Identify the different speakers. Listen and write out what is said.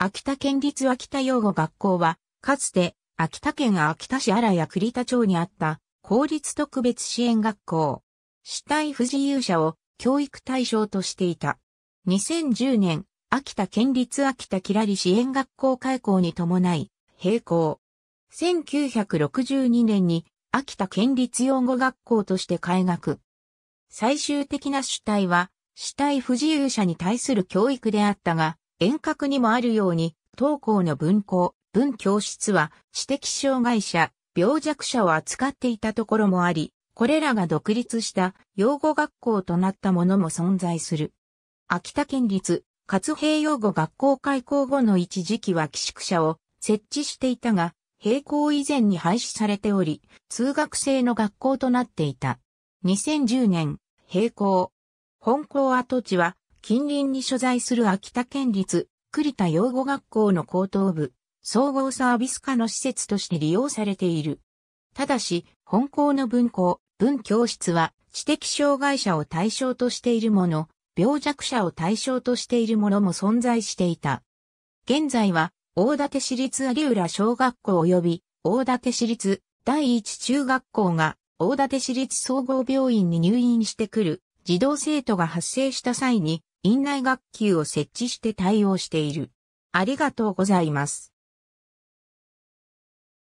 Speaker 1: 秋田
Speaker 2: 県立秋田養護学校は、かつて、秋田県秋田市荒谷栗田町にあった、公立特別支援学校。死体不自由者を教育対象としていた。2010年、秋田県立秋田きらり支援学校開校に伴い、閉校。1962年に秋田県立養護学校として開学。最終的な主体は、死体不自由者に対する教育であったが、遠隔にもあるように、当校の文校、文教室は知的障害者、病弱者を扱っていたところもあり、これらが独立した養護学校となったものも存在する。秋田県立、勝平養護学校開校後の一時期は寄宿舎を設置していたが、閉校以前に廃止されており、通学制の学校となっていた。2010年、閉校。本校跡地は近隣に所在する秋田県立栗田養護学校の高等部、総合サービス課の施設として利用されている。ただし、本校の分校、文教室は知的障害者を対象としているもの、病弱者を対象としているものも存在していた。現在は、大館市立有浦小学校及び、大館市立第一中学校が、大館市立総合病院に入院してくる、児童生徒が発生した際に、院内学級を設置して対応している。ありがと
Speaker 1: うございます。